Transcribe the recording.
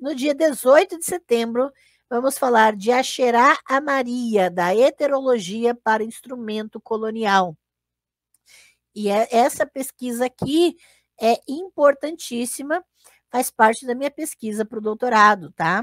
No dia 18 de setembro, vamos falar de Axerá a Maria, da heterologia para instrumento colonial. E é, essa pesquisa aqui é importantíssima, faz parte da minha pesquisa para o doutorado, tá?